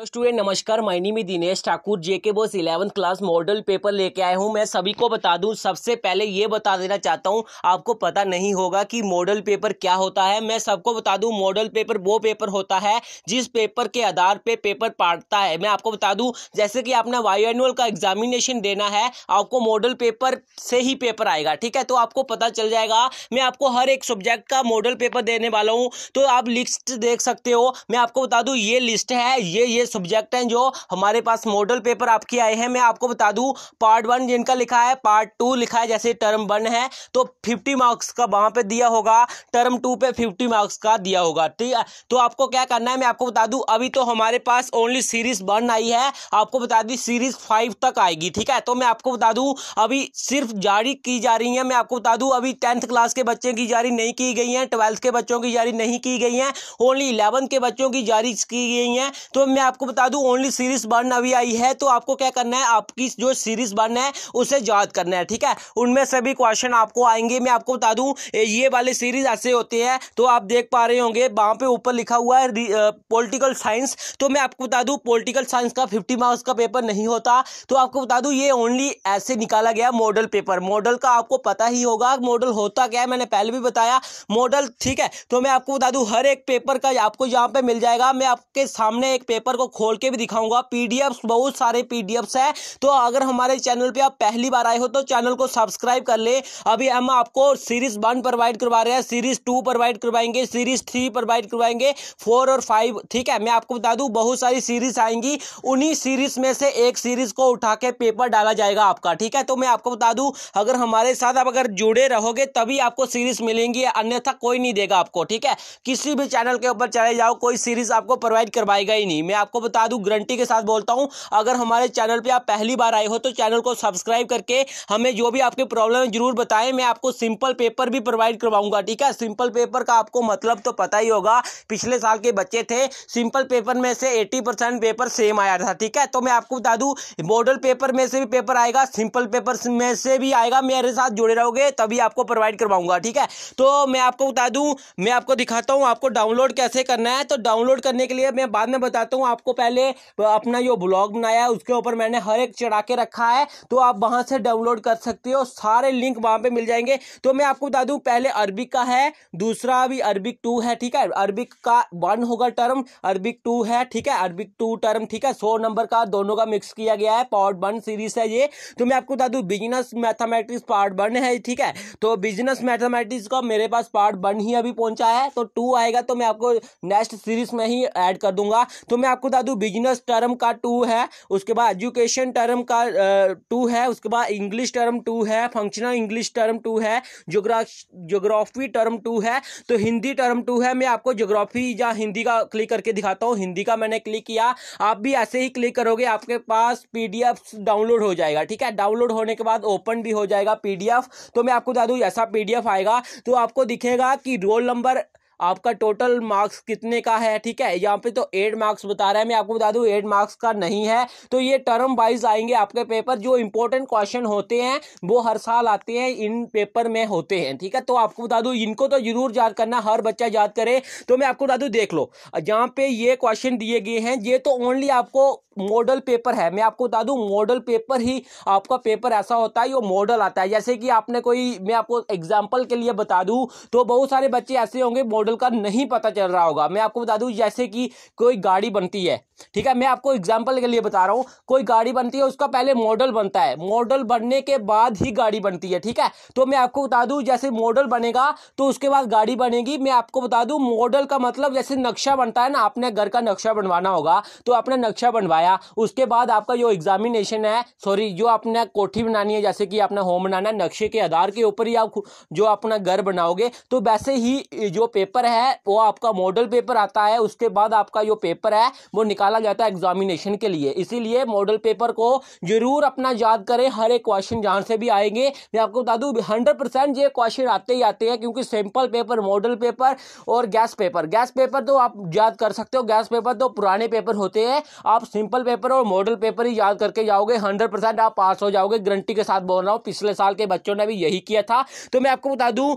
तो स्टूडेंट नमस्कार मैनी में Dinesh Thakur JK BOSE eleventh class model paper लेके आए हूँ मैं सभी को बता दूँ सबसे पहले ये बता देना चाहता हूँ आपको पता नहीं होगा कि मॉडल पेपर क्या होता है मैं सबको बता दूँ मॉडल पेपर वो पेपर होता है जिस पेपर के आधार पे पेपर पाटता है मैं आपको बता दूँ जैसे कि आपने वायु एनुअल का एग्जामिनेशन देना है आपको मॉडल पेपर से ही पेपर आएगा ठीक है तो आपको पता चल जाएगा मैं आपको हर एक सब्जेक्ट का मॉडल पेपर देने वाला हूँ तो आप लिस्ट देख सकते हो मैं आपको बता दूँ ये लिस्ट है ये ये सब्जेक्ट हैं जो हमारे पास मॉडल पेपर आपके आए हैं मैं आपको बता दूं पार्ट वन जिनका लिखा है पार्ट टू लिखा है जैसे टर्म वन है तो फिफ्टी मार्क्स का वहां पे दिया होगा टर्म टू पे फिफ्टी मार्क्स का दिया होगा ठीक है तो आपको क्या करना है मैं आपको बता दूं अभी तो हमारे पास ओनली सीरीज वन आई है आपको बता दी सीरीज फाइव तक आएगी ठीक है तो मैं आपको बता दूँ अभी सिर्फ जारी की जा रही है मैं आपको बता दूँ अभी टेंथ क्लास के बच्चे की जारी नहीं की गई है ट्वेल्थ के बच्चों की जारी नहीं की गई है ओनली इलेवंथ के बच्चों की जारी की गई है तो मैं आपको आपको बता दू ओनली सीरीज बर्न अभी आई है तो आपको क्या करना है आपकी जो सीरीज बर्न है उसे याद करना है ठीक है उनमें सभी क्वेश्चन आपको आएंगे मैं आपको बता दू ये वाले सीरीज ऐसे होते हैं तो आप देख पा रहे होंगे वहां पे ऊपर लिखा हुआ है पोलिटिकल साइंस तो मैं आपको बता दू पोलिटिकल साइंस का फिफ्टी मार्क्स का पेपर नहीं होता तो आपको बता दू ये ओनली ऐसे निकाला गया मॉडल पेपर मॉडल का आपको पता ही होगा मॉडल होता क्या है मैंने पहले भी बताया मॉडल ठीक है तो मैं आपको बता दू हर एक पेपर का आपको यहाँ पे मिल जाएगा मैं आपके सामने एक पेपर को खोल के भी दिखाऊंगा पीडीएफ बहुत सारे पीडीएफ है तो अगर हमारे चैनल पर आप पहली बार आए हो तो चैनल को सब्सक्राइब कर ले अभी हम आपको सीरीज वन प्रोवाइड करवा रहे हैं सीरीज टू प्रोवाइड करवाएंगे सीरीज थ्री प्रोवाइड करवाएंगे फोर और फाइव ठीक है मैं आपको बता दूं बहुत सारी सीरीज आएंगी उन्हीं सीरीज में से एक सीरीज को उठा के पेपर डाला जाएगा आपका ठीक है तो मैं आपको बता दूं अगर हमारे साथ आप अगर जुड़े रहोगे तभी आपको सीरीज मिलेंगी अन्यथा कोई नहीं देगा आपको ठीक है किसी भी चैनल के ऊपर चले जाओ कोई सीरीज आपको प्रोवाइड करवाएगा ही नहीं मैं आपको आपको बता दूं गारंटी के साथ बोलता हूं अगर हमारे चैनल पे आप पहली बार आए हो तो चैनल को सब्सक्राइब करके हमें जो भी आपके प्रॉब्लम है जरूर बताएं मैं आपको सिंपल पेपर भी प्रोवाइड करवाऊंगा ठीक है सिंपल पेपर का आपको मतलब तो पता ही होगा पिछले साल के बच्चे थे सिंपल पेपर में से एट्टी पेपर सेम आया था ठीक है तो मैं आपको बता दूं मॉडल पेपर में से भी पेपर आएगा सिंपल पेपर में से भी आएगा मेरे साथ जुड़े रहोगे तभी आपको प्रोवाइड करवाऊंगा ठीक है तो मैं आपको बता दू मैं आपको दिखाता हूँ आपको डाउनलोड कैसे करना है तो डाउनलोड करने के लिए मैं बाद में बताता हूँ आप आपको पहले अपना जो ब्लॉग बनाया है उसके ऊपर मैंने हर एक चढ़ा के रखा है तो आप वहां से डाउनलोड कर सकते हो सारे लिंक वहां पर मिल जाएंगे तो मैं आपको बता दूं पहले अरबिक का है दूसरा अभी अरबिक टू है ठीक है अरबिक का वन होगा टर्म अरबिक टू है ठीक है अरबिक टू टर्म ठीक है सौ नंबर का दोनों का मिक्स किया गया है पार्ट वन सीरीज है ये तो मैं आपको बता दू बिजनेस मैथमेटिक्स पार्ट वन है ठीक है तो बिजनेस मैथमेटिक्स का मेरे पास पार्ट वन ही अभी पहुंचा है तो टू आएगा तो मैं आपको नेक्स्ट सीरीज में ही एड कर दूंगा तो मैं आपको बता दूं बिजनेस टर्म का टू है उसके बाद एजुकेशन टर्म का टू है उसके बाद इंग्लिश टर्म टू है फंक्शनल इंग्लिश टर्म टू है जोग्राफी टर्म टू है तो हिंदी टर्म टू है मैं आपको जोग्राफी या हिंदी का क्लिक करके दिखाता हूँ हिंदी का मैंने क्लिक किया आप भी ऐसे ही क्लिक करोगे आपके पास पी डाउनलोड हो जाएगा ठीक है डाउनलोड होने के बाद ओपन भी हो जाएगा पी तो मैं आपको बता दूँ ऐसा पी आएगा तो आपको दिखेगा कि रोल नंबर आपका टोटल मार्क्स कितने का है ठीक है यहाँ पे तो एट मार्क्स बता रहा है मैं आपको बता दूँ एट मार्क्स का नहीं है तो ये टर्म वाइज आएंगे आपके पेपर जो इंपॉर्टेंट क्वेश्चन होते हैं वो हर साल आते हैं इन पेपर में होते हैं ठीक है तो आपको बता दूँ इनको तो जरूर याद करना हर बच्चा याद करे तो मैं आपको बता दूँ देख लो जहाँ पे ये क्वेश्चन दिए गए हैं ये तो ओनली आपको मॉडल पेपर है मैं आपको बता दूं मॉडल पेपर ही आपका पेपर ऐसा होता है जो मॉडल आता है जैसे कि आपने कोई मैं आपको एग्जाम्पल के लिए बता दूं तो बहुत सारे बच्चे ऐसे होंगे मॉडल मॉडल का नहीं पता चल रहा होगा मैं आपको बता दूं जैसे कि कोई गाड़ी बनती है ठीक है मैं आपको एग्जाम्पल के लिए बता रहा हूँ कोई गाड़ी बनती है उसका पहले मॉडल बनता है मॉडल बनने के बाद ही गाड़ी बनती है ठीक है तो मैं आपको बता दूँ जैसे मॉडल बनेगा तो उसके बाद गाड़ी बनेगी मैं आपको बता दूँ मॉडल का मतलब जैसे नक्शा बनता है ना आपने घर का नक्शा बनवाना होगा तो आपने नक्शा बनवाया उसके बाद आपका जो एग्जामिनेशन है सॉरी जो आपने कोठी बनानी है जैसे कि आपने होम बनाना है नक्शे के आधार के ऊपर ही आप जो अपना घर बनाओगे तो वैसे ही जो पेपर है वो आपका मॉडल पेपर आता है उसके बाद आपका जो पेपर है वो निकाल निकाला जाता है एग्जामिनेशन के लिए इसीलिए मॉडल पेपर को जरूर अपना याद करें हर एक क्वेश्चन जहाँ से भी आएंगे मैं आपको बता दूँ हंड्रेड ये क्वेश्चन आते ही आते हैं क्योंकि सिंपल पेपर मॉडल पेपर और गैस पेपर गैस पेपर तो आप याद कर सकते हो गैस पेपर तो पुराने पेपर होते हैं आप सिंपल पेपर और मॉडल पेपर ही याद करके जाओगे हंड्रेड परसेंट आप पास हो जाओगे गारंटी के साथ बोल रहा हूँ पिछले साल के बच्चों ने भी यही किया था तो मैं आपको बता दूं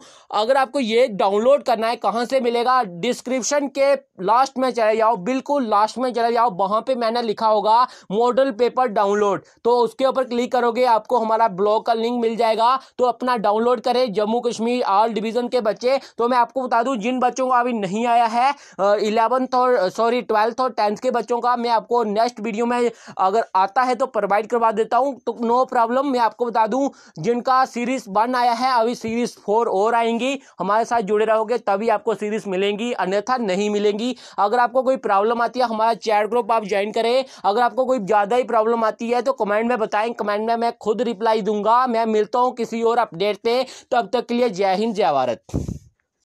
अगर आपको ये डाउनलोड करना है कहां से मिलेगा डिस्क्रिप्शन के लास्ट में चले जाओ बिल्कुल लास्ट में चले जाओ जाओ वहां पे मैंने लिखा होगा मॉडल पेपर डाउनलोड तो उसके ऊपर क्लिक करोगे आपको हमारा ब्लॉग का लिंक मिल जाएगा तो अपना डाउनलोड करें जम्मू कश्मीर ऑल डिवीजन के बच्चे तो मैं आपको बता दूं जिन बच्चों का अभी नहीं आया है इलेवंथ और सॉरी ट्वेल्थ और टेंथ के बच्चों का मैं आपको नेक्स्ट वीडियो में अगर आता है तो प्रोवाइड करवा देता हूँ तो नो प्रॉब्लम मैं आपको बता दूँ जिनका सीरीज वन आया है अभी सीरीज फोर और आएंगी हमारे साथ जुड़े रहोगे तभी आपको सीरीज मिलेंगी अन्यथा नहीं मिलेंगी अगर आपको कोई प्रॉब्लम आती है हमारा चैट ग्रुप आप ज्वाइन करें अगर आपको कोई ज़्यादा ही प्रॉब्लम आती है तो कमेंट में बताएं कमेंट में मैं खुद रिप्लाई दूंगा मैं मिलता हूँ किसी और अपडेट पे तो अब तक के लिए जय हिंद जय भारत